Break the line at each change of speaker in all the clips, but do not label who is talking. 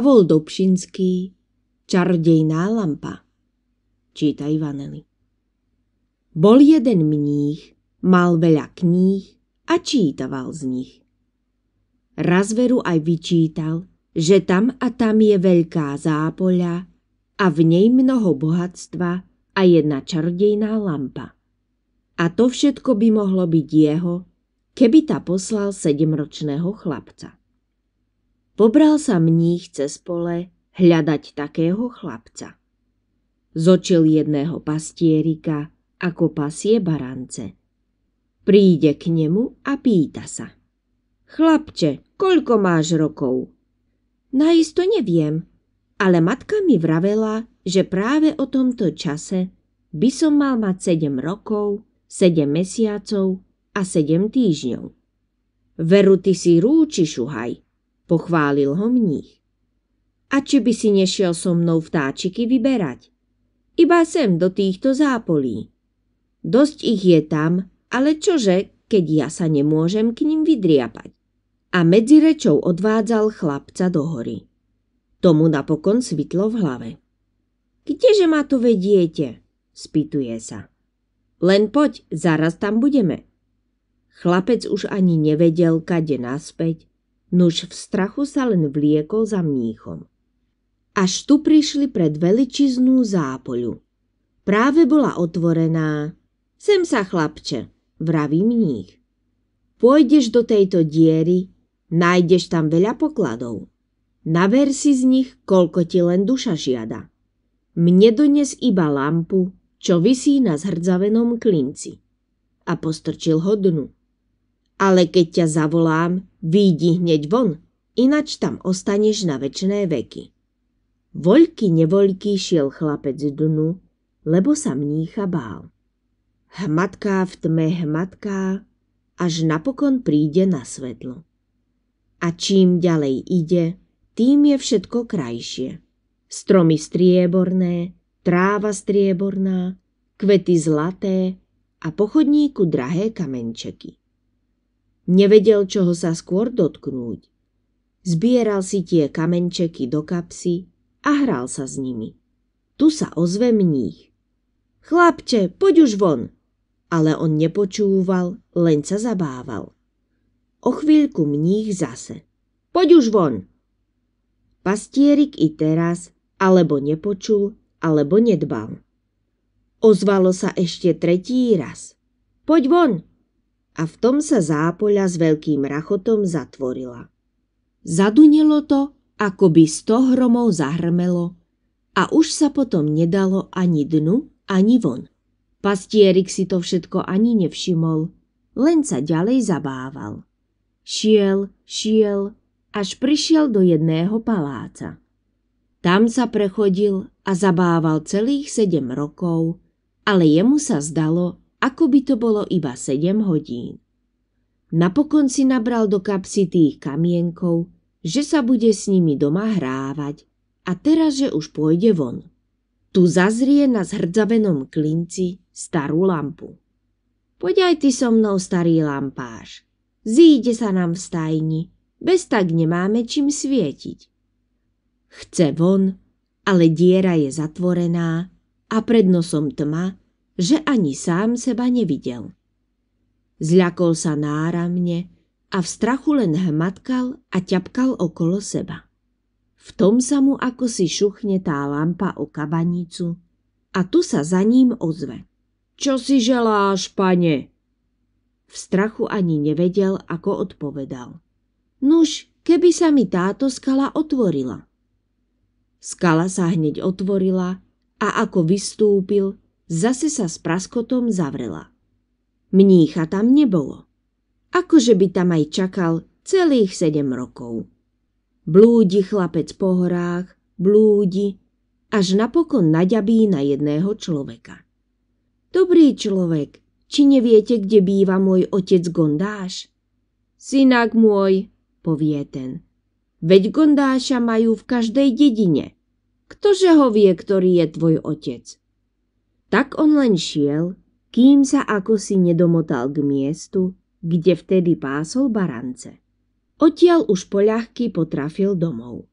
Pavol Dobšinský Čardejná lampa Číta Ivaneli. Bol jeden mních, mal veľa kníh a čítaval z nich. Raz veru aj vyčítal, že tam a tam je veľká zápoľa a v nej mnoho bohatstva a jedna čardejná lampa. A to všetko by mohlo byť jeho, keby ta poslal sedemročného chlapca. Pobral sa mních cez pole hľadať takého chlapca. Zočil jedného pastierika, ako pasie barance. Príde k nemu a pýta sa. Chlapče, koľko máš rokov? Najisto neviem, ale matka mi vravela, že práve o tomto čase by som mal mať 7 rokov, 7 mesiacov a 7 týždňov. Veru ty si rúči šuhaj, Pochválil ho mních. A či by si nešiel so mnou vtáčiky vyberať? Iba sem do týchto zápolí. Dosť ich je tam, ale čože, keď ja sa nemôžem k ním vydriapať. A medzi rečou odvádzal chlapca do hory. Tomu napokon svitlo v hlave. Kdeže ma to vediete? spýtuje sa. Len poď, zaraz tam budeme. Chlapec už ani nevedel, kade naspäť, nuž v strachu sa len vliekol za mníchom. Až tu prišli pred veličiznú zápoľu. Práve bola otvorená. Sem sa, chlapče, vraví mních. Pôjdeš do tejto diery, nájdeš tam veľa pokladov. Naver si z nich, koľko ti len duša žiada. Mne dones iba lampu, čo visí na zhrdzavenom klinci. A postrčil ho dnu ale keď ťa zavolám, výjdi hneď von, inač tam ostaneš na večné veky. Voľky nevoľky šiel chlapec dnu, lebo sa mnícha bál. Hmatká v tme hmatká, až napokon príde na svetlo. A čím ďalej ide, tým je všetko krajšie. Stromy strieborné, tráva strieborná, kvety zlaté a pochodníku drahé kamenčeky. Nevedel, čoho sa skôr dotknúť. Zbieral si tie kamenčeky do kapsy a hral sa s nimi. Tu sa ozve mních. Chlapče, poď už von! Ale on nepočúval, len sa zabával. O chvíľku mních zase. Poď už von! Pastierik i teraz alebo nepočul, alebo nedbal. Ozvalo sa ešte tretí raz. Poď von! a v tom sa zápoľa s veľkým rachotom zatvorila. Zadunelo to, ako by sto hromov zahrmelo a už sa potom nedalo ani dnu, ani von. Pastierik si to všetko ani nevšimol, len sa ďalej zabával. Šiel, šiel, až prišiel do jedného paláca. Tam sa prechodil a zabával celých sedem rokov, ale jemu sa zdalo, ako by to bolo iba 7 hodín. Napokon si nabral do kapsy tých kamienkov, že sa bude s nimi doma hrávať a teraz, že už pôjde von. Tu zazrie na zhrdzavenom klinci starú lampu. Poď aj ty so mnou, starý lampáš. Zíde sa nám v stajni, bez tak nemáme čím svietiť. Chce von, ale diera je zatvorená a pred nosom tma že ani sám seba nevidel. Zľakol sa náramne a v strachu len hmatkal a ťapkal okolo seba. V tom sa mu ako si šuchne tá lampa o kabanicu a tu sa za ním ozve. Čo si želáš, pane? V strachu ani nevedel, ako odpovedal. Nuž, keby sa mi táto skala otvorila – Skala sa hneď otvorila a ako vystúpil, zase sa s praskotom zavrela. Mnícha tam nebolo. Akože by tam aj čakal celých sedem rokov. Blúdi chlapec po horách, blúdi, až napokon naďabí na jedného človeka. Dobrý človek, či neviete, kde býva môj otec Gondáš? Synak môj, povie ten. Veď Gondáša majú v každej dedine. Ktože ho vie, ktorý je tvoj otec? Tak on len šiel, kým sa ako si nedomotal k miestu, kde vtedy pásol barance. Odtiaľ už poľahky potrafil domov.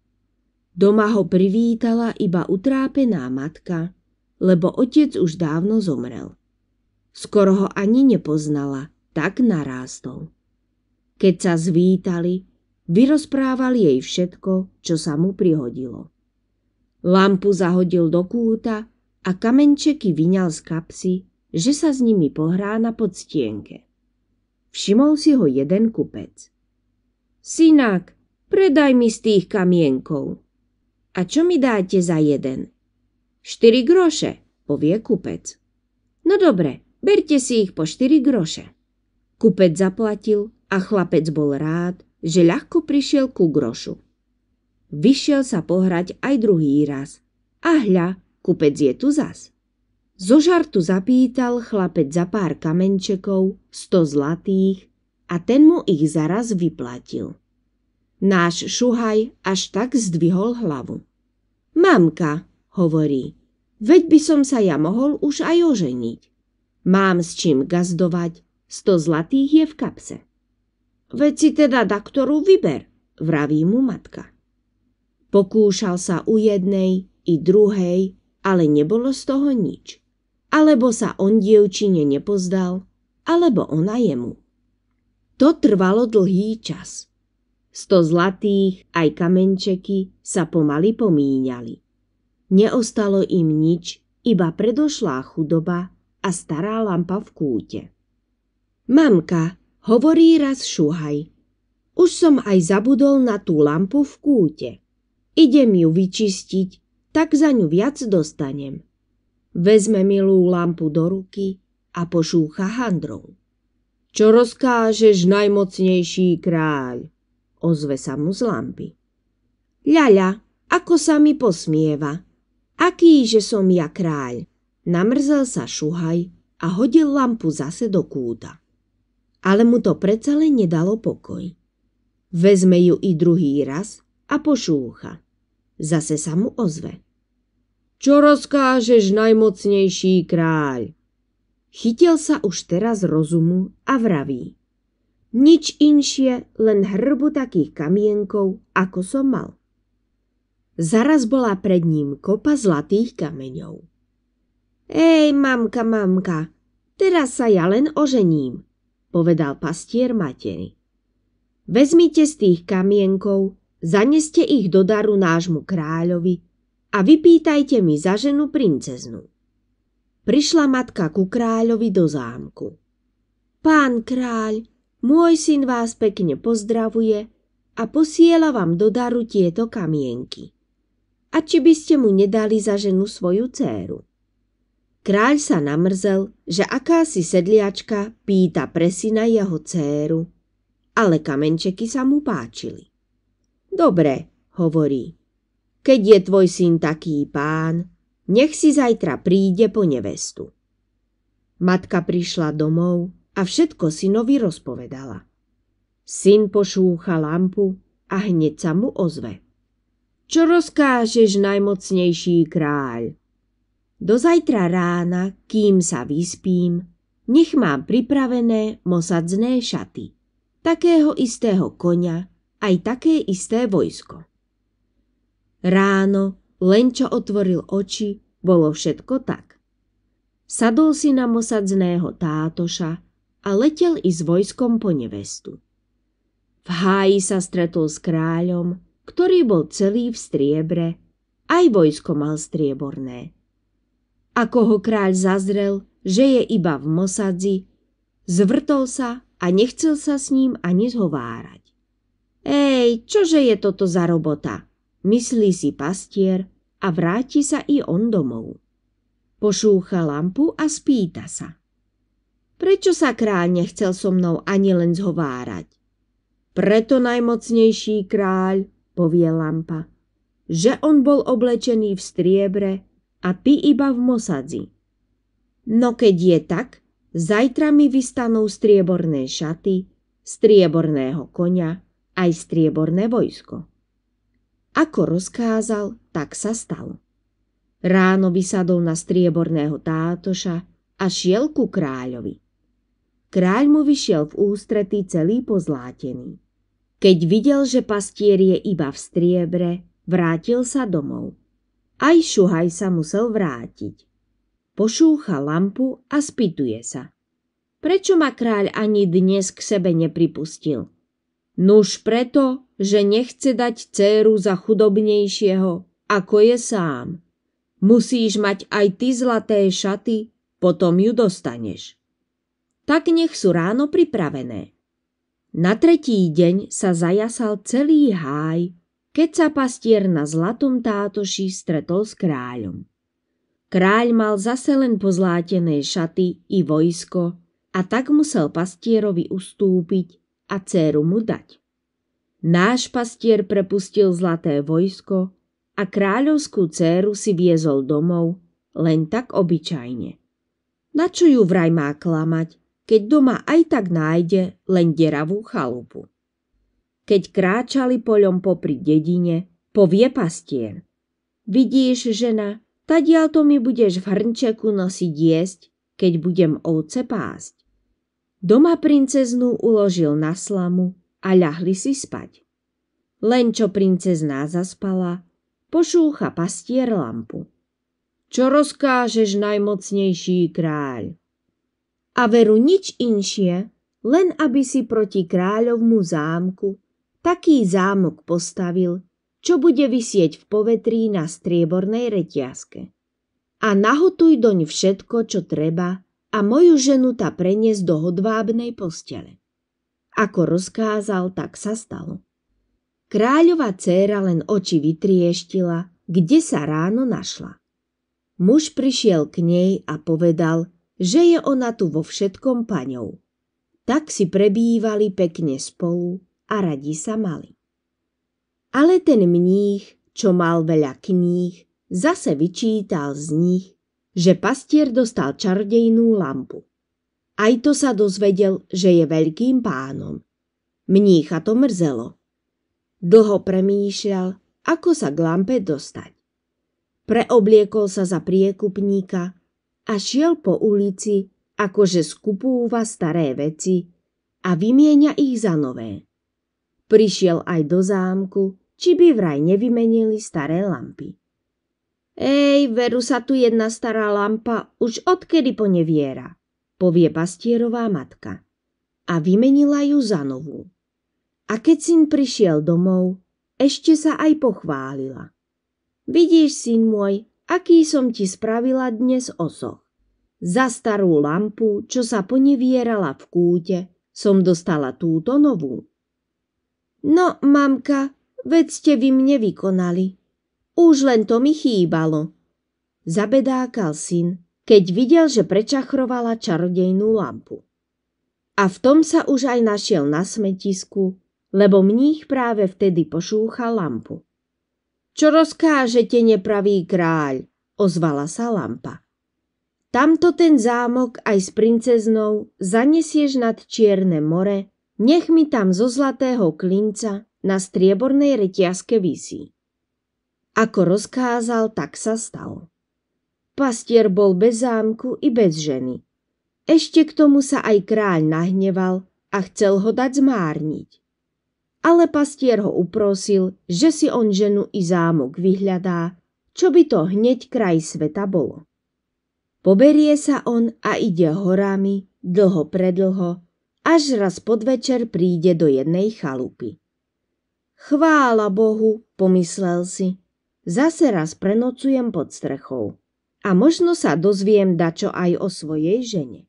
Doma ho privítala iba utrápená matka, lebo otec už dávno zomrel. Skoro ho ani nepoznala, tak narástol. Keď sa zvítali, vyrozprával jej všetko, čo sa mu prihodilo. Lampu zahodil do kúta a kamenčeky vyňal z kapsy, že sa s nimi pohrá na podstienke. Všimol si ho jeden kupec. Synák, predaj mi z tých kamienkov. A čo mi dáte za jeden? Štyri groše, povie kupec. No dobre, berte si ich po štyri groše. Kupec zaplatil a chlapec bol rád, že ľahko prišiel ku grošu. Vyšiel sa pohrať aj druhý raz a hľa, Kupec je tu zas. Zo žartu zapýtal chlapec za pár kamenčekov, sto zlatých, a ten mu ich zaraz vyplatil. Náš šuhaj až tak zdvihol hlavu. Mamka, hovorí, veď by som sa ja mohol už aj oženiť. Mám s čím gazdovať, sto zlatých je v kapse. Veď si teda doktoru vyber, vraví mu matka. Pokúšal sa u jednej i druhej ale nebolo z toho nič. Alebo sa on dievčine nepozdal, alebo ona jemu. To trvalo dlhý čas. Sto zlatých, aj kamenčeky sa pomaly pomíňali. Neostalo im nič, iba predošlá chudoba a stará lampa v kúte. Mamka, hovorí raz šuhaj. Už som aj zabudol na tú lampu v kúte. Idem ju vyčistiť, tak za ňu viac dostanem. Vezme milú lampu do ruky a pošúcha handrou. Čo rozkážeš, najmocnejší kráľ? Ozve sa mu z lampy. Ľaľa, ako sa mi posmieva. Aký, že som ja kráľ? Namrzel sa šuhaj a hodil lampu zase do kúta. Ale mu to predsa len nedalo pokoj. Vezme ju i druhý raz a pošúcha. Zase sa mu ozve. Čo rozkážeš, najmocnejší kráľ? Chytil sa už teraz rozumu a vraví. Nič inšie, len hrbu takých kamienkov, ako som mal. Zaraz bola pred ním kopa zlatých kameňov. Ej, mamka, mamka, teraz sa ja len ožením, povedal pastier materi. Vezmite z tých kamienkov, zaneste ich do daru nášmu kráľovi a vypýtajte mi za ženu princeznu. Prišla matka ku kráľovi do zámku. Pán kráľ, môj syn vás pekne pozdravuje a posiela vám do daru tieto kamienky. A či by ste mu nedali za ženu svoju dceru? Kráľ sa namrzel, že akási sedliačka pýta presina jeho dceru, ale kamenčeky sa mu páčili. Dobre, hovorí, keď je tvoj syn taký pán, nech si zajtra príde po nevestu. Matka prišla domov a všetko synovi rozpovedala. Syn pošúcha lampu a hneď sa mu ozve. Čo rozkážeš, najmocnejší kráľ? Do zajtra rána, kým sa vyspím, nech mám pripravené mosadzné šaty, takého istého konia, aj také isté vojsko. Ráno, len čo otvoril oči, bolo všetko tak. Sadol si na mosadzného tátoša a letel i s vojskom po nevestu. V háji sa stretol s kráľom, ktorý bol celý v striebre, aj vojsko mal strieborné. Ako ho kráľ zazrel, že je iba v mosadzi, zvrtol sa a nechcel sa s ním ani zhovárať. Ej, čože je toto za robota? myslí si pastier a vráti sa i on domov. Pošúcha lampu a spýta sa. Prečo sa kráľ nechcel so mnou ani len zhovárať? Preto najmocnejší kráľ, povie lampa, že on bol oblečený v striebre a ty iba v mosadzi. No keď je tak, zajtra mi vystanú strieborné šaty, strieborného konia aj strieborné vojsko. Ako rozkázal, tak sa stalo. Ráno vysadol na strieborného tátoša a šiel ku kráľovi. Kráľ mu vyšiel v ústretí celý pozlátený. Keď videl, že pastier je iba v striebre, vrátil sa domov. Aj Šuhaj sa musel vrátiť. Pošúcha lampu a spýtuje sa. Prečo ma kráľ ani dnes k sebe nepripustil? Nuž preto, že nechce dať céru za chudobnejšieho, ako je sám. Musíš mať aj ty zlaté šaty, potom ju dostaneš. Tak nech sú ráno pripravené. Na tretí deň sa zajasal celý háj, keď sa pastier na zlatom tátoši stretol s kráľom. Kráľ mal zase len pozlátené šaty i vojsko a tak musel pastierovi ustúpiť a céru mu dať. Náš pastier prepustil zlaté vojsko a kráľovskú céru si viezol domov len tak obyčajne. Na čo ju vraj má klamať, keď doma aj tak nájde len deravú chalupu. Keď kráčali poľom popri dedine, povie pastier. Vidíš, žena, tadiaľ mi budeš v hrnčeku nosiť jesť, keď budem ovce pásť. Doma princeznú uložil na slamu a ľahli si spať. Len čo princezná zaspala, pošúcha pastier lampu. Čo rozkážeš, najmocnejší kráľ? A veru nič inšie, len aby si proti kráľovmu zámku taký zámok postavil, čo bude visieť v povetrí na striebornej reťazke. A nahotuj doň všetko, čo treba, a moju ženu ta preniesť do hodvábnej postele. Ako rozkázal, tak sa stalo. Kráľová dcéra len oči vytrieštila, kde sa ráno našla. Muž prišiel k nej a povedal, že je ona tu vo všetkom paňou. Tak si prebývali pekne spolu a radi sa mali. Ale ten mních, čo mal veľa kníh, zase vyčítal z nich, že pastier dostal čardejnú lampu. Aj to sa dozvedel, že je veľkým pánom. Mnícha to mrzelo. Dlho premýšľal, ako sa k lampe dostať. Preobliekol sa za priekupníka a šiel po ulici, akože skupúva staré veci a vymieňa ich za nové. Prišiel aj do zámku, či by vraj nevymenili staré lampy. Ej, veru sa tu jedna stará lampa už odkedy poneviera, povie pastierová matka. A vymenila ju za novú. A keď syn prišiel domov, ešte sa aj pochválila. Vidíš, syn môj, aký som ti spravila dnes osoch. Za starú lampu, čo sa ponevierala v kúte, som dostala túto novú. No, mamka, veď ste vy mne vykonali, už len to mi chýbalo. Zabedákal syn, keď videl, že prečachrovala čarodejnú lampu. A v tom sa už aj našiel na smetisku, lebo mních práve vtedy pošúcha lampu. Čo rozkážete, nepravý kráľ, ozvala sa lampa. Tamto ten zámok aj s princeznou zanesieš nad Čierne more, nech mi tam zo zlatého klinca na striebornej reťazke visí. Ako rozkázal, tak sa stal. Pastier bol bez zámku i bez ženy. Ešte k tomu sa aj kráľ nahneval a chcel ho dať zmárniť. Ale pastier ho uprosil, že si on ženu i zámok vyhľadá, čo by to hneď kraj sveta bolo. Poberie sa on a ide horami, dlho predlho, až raz podvečer príde do jednej chalupy. Chvála Bohu, pomyslel si, Zase raz prenocujem pod strechou a možno sa dozviem dačo aj o svojej žene.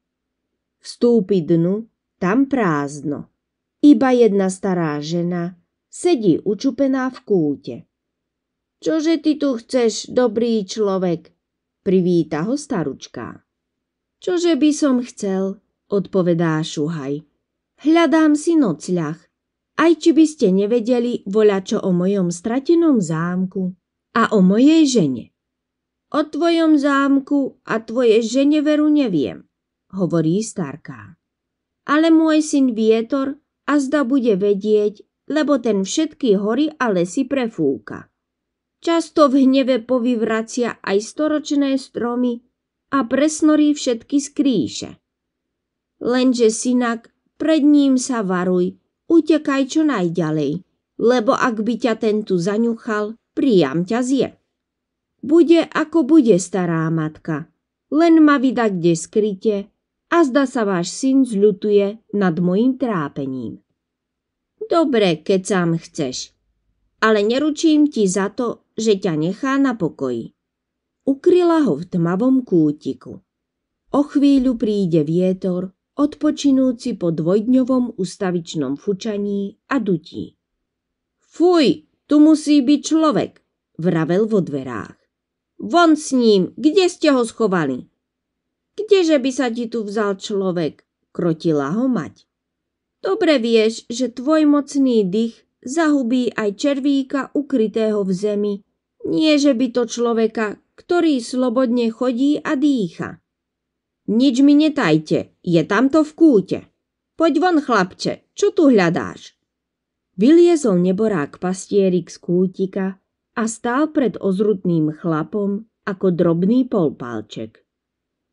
Vstúpi dnu, tam prázdno. Iba jedna stará žena sedí učupená v kúte. Čože ty tu chceš, dobrý človek? Privíta ho staručka. Čože by som chcel, odpovedá Šuhaj. Hľadám si nocľah, aj či by ste nevedeli voľačo o mojom stratenom zámku a o mojej žene. O tvojom zámku a tvoje žene veru neviem, hovorí starká. Ale môj syn Vietor a zda bude vedieť, lebo ten všetky hory a lesy prefúka. Často v hneve povyvracia aj storočné stromy a presnorí všetky skrýše. Lenže synak, pred ním sa varuj, utekaj čo najďalej, lebo ak by ťa ten tu zaňuchal, priam ťa zje. Bude ako bude, stará matka, len ma vydať kde skryte a zda sa váš syn zľutuje nad mojim trápením. Dobre, keď sám chceš, ale neručím ti za to, že ťa nechá na pokoji. Ukryla ho v tmavom kútiku. O chvíľu príde vietor, odpočinúci po dvojdňovom ustavičnom fučaní a dutí. Fuj, tu musí byť človek, vravel vo dverách. Von s ním, kde ste ho schovali? Kdeže by sa ti tu vzal človek? Krotila ho mať. Dobre vieš, že tvoj mocný dých zahubí aj červíka ukrytého v zemi, nie že by to človeka, ktorý slobodne chodí a dýcha. Nič mi netajte, je tamto v kúte. Poď von, chlapče, čo tu hľadáš? Vyliezol neborák pastierik z kútika a stál pred ozrutným chlapom ako drobný polpálček.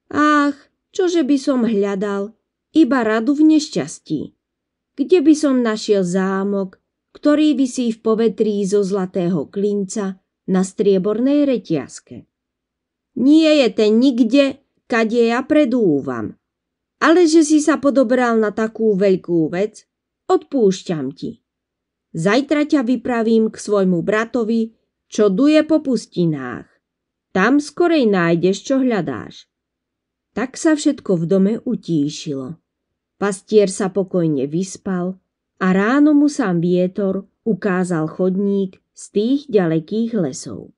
Ach, čože by som hľadal, iba radu v nešťastí. Kde by som našiel zámok, ktorý vysí v povetrí zo zlatého klinca na striebornej reťazke. Nie je ten nikde, kade ja predúvam. Ale že si sa podobral na takú veľkú vec, odpúšťam ti. Zajtra ťa vypravím k svojmu bratovi, čo duje po pustinách. Tam skorej nájdeš, čo hľadáš. Tak sa všetko v dome utíšilo. Pastier sa pokojne vyspal a ráno mu sám vietor ukázal chodník z tých ďalekých lesov.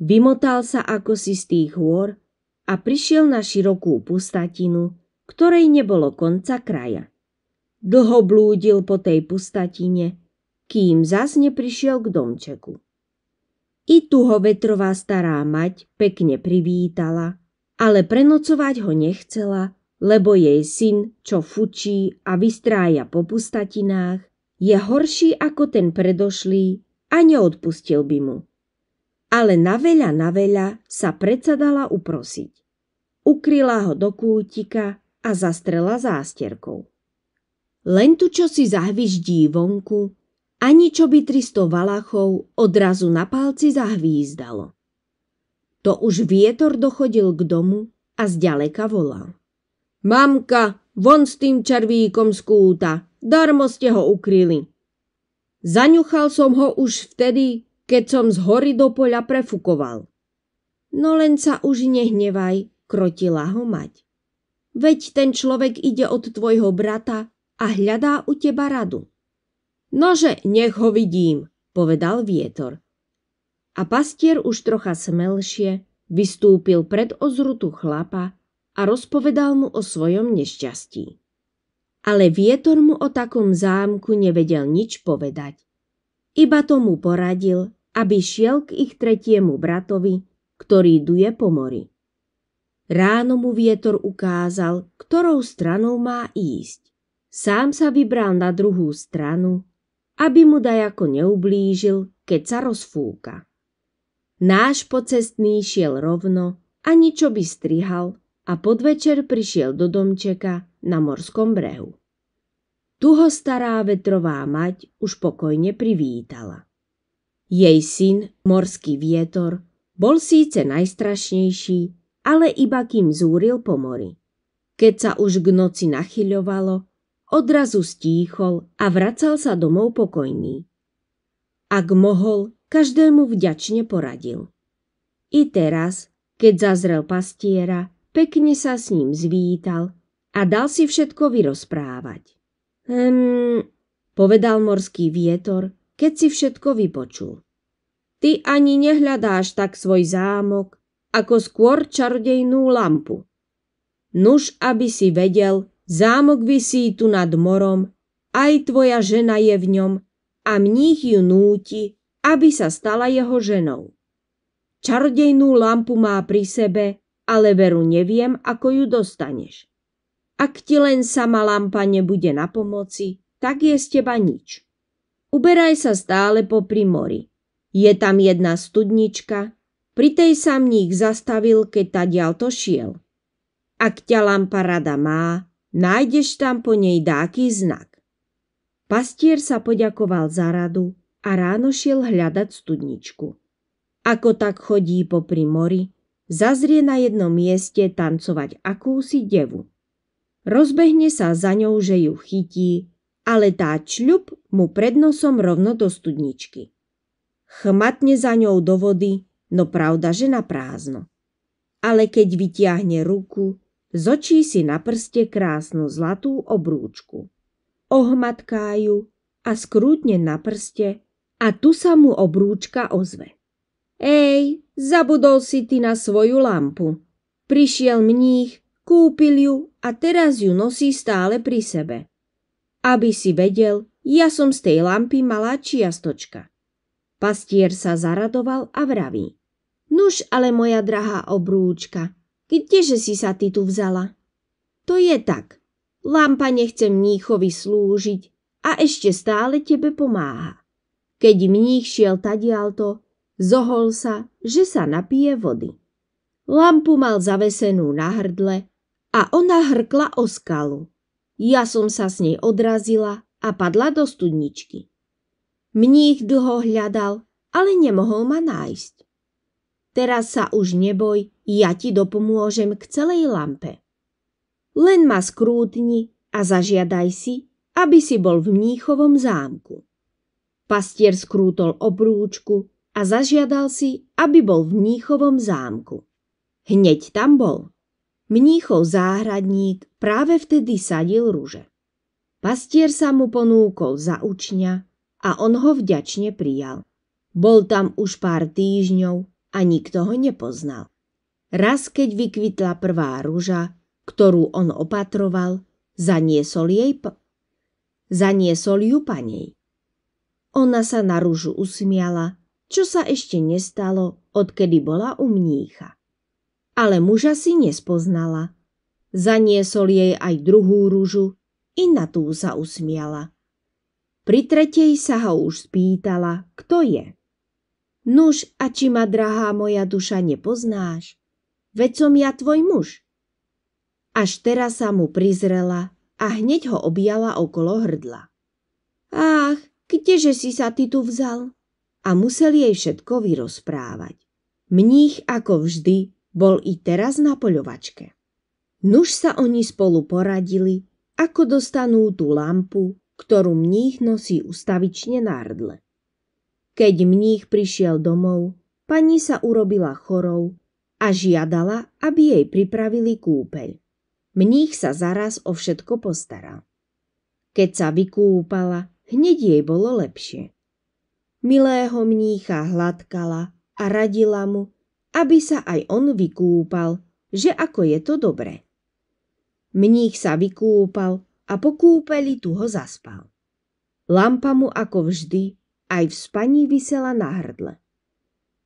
Vymotal sa ako si z tých hôr a prišiel na širokú pustatinu, ktorej nebolo konca kraja. Dlho blúdil po tej pustatine, kým zas neprišiel k domčeku. I tu ho vetrová stará mať pekne privítala, ale prenocovať ho nechcela, lebo jej syn, čo fučí a vystrája po pustatinách, je horší ako ten predošlý a neodpustil by mu. Ale na veľa na veľa sa predsa dala uprosiť. Ukryla ho do kútika a zastrela zásterkou. Len tu čo si zahviždí vonku, ani čo by 300 valachov odrazu na palci zahvízdalo. To už vietor dochodil k domu a zďaleka volal. Mamka, von s tým červíkom z kúta, darmo ste ho ukryli. Zaňuchal som ho už vtedy, keď som z hory do poľa prefukoval. No len sa už nehnevaj, krotila ho mať. Veď ten človek ide od tvojho brata a hľadá u teba radu. Nože, nech ho vidím, povedal vietor. A pastier už trocha smelšie vystúpil pred ozrutu chlapa a rozpovedal mu o svojom nešťastí. Ale vietor mu o takom zámku nevedel nič povedať. Iba tomu poradil, aby šiel k ich tretiemu bratovi, ktorý duje po mori. Ráno mu vietor ukázal, ktorou stranou má ísť. Sám sa vybral na druhú stranu aby mu dajako neublížil, keď sa rozfúka. Náš pocestný šiel rovno a ničo by strihal a podvečer prišiel do domčeka na morskom brehu. Tu ho stará vetrová mať už pokojne privítala. Jej syn, morský vietor, bol síce najstrašnejší, ale iba kým zúril po mori. Keď sa už k noci nachyľovalo, odrazu stíchol a vracal sa domov pokojný. Ak mohol, každému vďačne poradil. I teraz, keď zazrel pastiera, pekne sa s ním zvítal a dal si všetko vyrozprávať. Hmm, povedal morský vietor, keď si všetko vypočul. Ty ani nehľadáš tak svoj zámok, ako skôr čarodejnú lampu. Nuž, aby si vedel, Zámok vysí tu nad morom, aj tvoja žena je v ňom a mních ju núti, aby sa stala jeho ženou. Čarodejnú lampu má pri sebe, ale veru neviem, ako ju dostaneš. Ak ti len sama lampa nebude na pomoci, tak je z teba nič. Uberaj sa stále po mori. Je tam jedna studnička, pri tej sa mních zastavil, keď tadial to šiel. Ak ťa lampa rada má, Nájdeš tam po nej dáky znak. Pastier sa poďakoval za radu a ráno šiel hľadať studničku. Ako tak chodí popri mori, zazrie na jednom mieste tancovať akúsi devu. Rozbehne sa za ňou, že ju chytí, ale tá čľup mu pred nosom rovno do studničky. Chmatne za ňou do vody, no pravda, že na prázdno. Ale keď vytiahne ruku, zočí si na prste krásnu zlatú obrúčku. Ohmatká ju a skrútne na prste a tu sa mu obrúčka ozve. Ej, zabudol si ty na svoju lampu. Prišiel mních, kúpil ju a teraz ju nosí stále pri sebe. Aby si vedel, ja som z tej lampy malá čiastočka. Pastier sa zaradoval a vraví. Nuž ale moja drahá obrúčka, Kdeže si sa ty tu vzala? To je tak. Lampa nechce mníchovi slúžiť a ešte stále tebe pomáha. Keď mních šiel tadialto, zohol sa, že sa napije vody. Lampu mal zavesenú na hrdle a ona hrkla o skalu. Ja som sa s nej odrazila a padla do studničky. Mních dlho hľadal, ale nemohol ma nájsť. Teraz sa už neboj, ja ti dopomôžem k celej lampe. Len ma skrútni a zažiadaj si, aby si bol v mníchovom zámku. Pastier skrútol obrúčku a zažiadal si, aby bol v mníchovom zámku. Hneď tam bol. Mníchov záhradník práve vtedy sadil rúže. Pastier sa mu ponúkol za učňa a on ho vďačne prijal. Bol tam už pár týždňov a nikto ho nepoznal. Raz, keď vykvitla prvá rúža, ktorú on opatroval, zaniesol jej p... Zaniesol ju panej. Ona sa na rúžu usmiala, čo sa ešte nestalo, odkedy bola u mnícha. Ale muža si nespoznala. Zaniesol jej aj druhú rúžu, i na tú sa usmiala. Pri tretej sa ho už spýtala, kto je. Nuž, a či ma, drahá moja duša, nepoznáš? Veď som ja tvoj muž. Až teraz sa mu prizrela a hneď ho objala okolo hrdla. Ach, kdeže si sa ty tu vzal? A musel jej všetko vyrozprávať. Mních ako vždy bol i teraz na poľovačke. Nuž sa oni spolu poradili, ako dostanú tú lampu, ktorú mních nosí ustavične na hrdle. Keď mních prišiel domov, pani sa urobila chorou a žiadala, aby jej pripravili kúpeľ. Mních sa zaraz o všetko postaral. Keď sa vykúpala, hneď jej bolo lepšie. Milého mnícha hladkala a radila mu, aby sa aj on vykúpal, že ako je to dobré. Mních sa vykúpal a po kúpeli tu ho zaspal. Lampa mu ako vždy aj v spaní vysela na hrdle.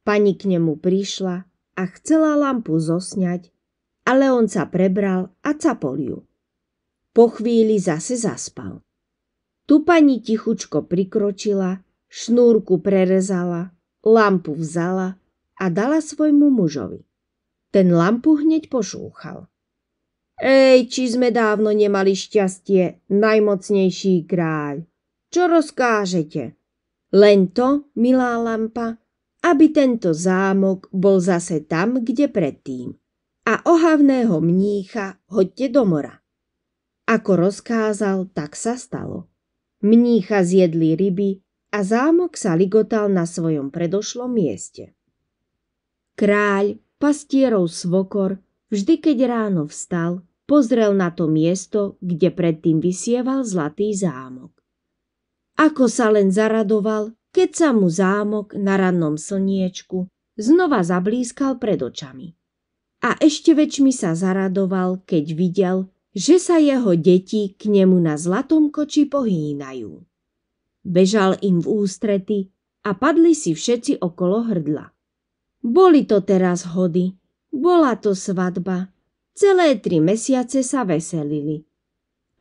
Pani k nemu prišla a chcela lampu zosňať, ale on sa prebral a capol ju. Po chvíli zase zaspal. Tu pani tichučko prikročila, šnúrku prerezala, lampu vzala a dala svojmu mužovi. Ten lampu hneď pošúchal. Ej, či sme dávno nemali šťastie, najmocnejší kráľ. Čo rozkážete? Len to, milá lampa, aby tento zámok bol zase tam, kde predtým. A ohavného mnícha hoďte do mora. Ako rozkázal, tak sa stalo. Mnícha zjedli ryby a zámok sa ligotal na svojom predošlom mieste. Kráľ, pastierov svokor, vždy keď ráno vstal, pozrel na to miesto, kde predtým vysieval zlatý zámok. Ako sa len zaradoval, keď sa mu zámok na rannom slniečku znova zablískal pred očami. A ešte väčšmi sa zaradoval, keď videl, že sa jeho deti k nemu na zlatom koči pohýnajú. Bežal im v ústrety a padli si všetci okolo hrdla. Boli to teraz hody, bola to svadba. Celé tri mesiace sa veselili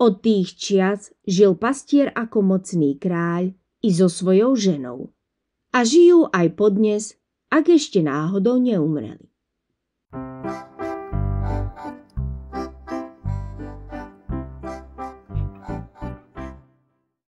od tých čias žil pastier ako mocný kráľ i so svojou ženou. A žijú aj podnes, ak ešte náhodou neumreli.